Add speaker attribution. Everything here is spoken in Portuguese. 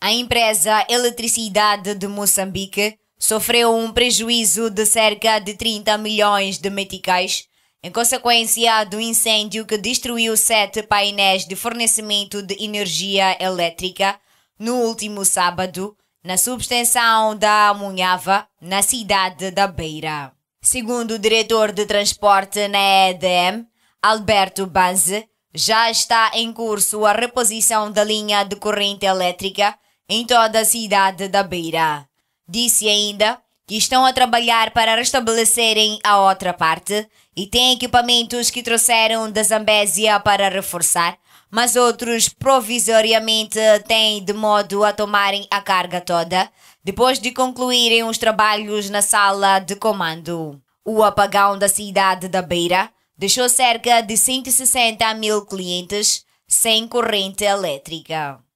Speaker 1: A empresa
Speaker 2: Eletricidade de Moçambique sofreu um prejuízo de cerca de 30 milhões de meticais em consequência do incêndio que destruiu sete painéis de fornecimento de energia elétrica no último sábado na subestação da Munhava, na cidade da Beira. Segundo o diretor de transporte na EDM, Alberto Banze, já está em curso a reposição da linha de corrente elétrica em toda a cidade da Beira. Disse ainda que estão a trabalhar para restabelecerem a outra parte e têm equipamentos que trouxeram da Zambésia para reforçar, mas outros provisoriamente têm de modo a tomarem a carga toda depois de concluírem os trabalhos na sala de comando. O apagão da cidade da Beira deixou cerca de 160 mil clientes sem corrente elétrica.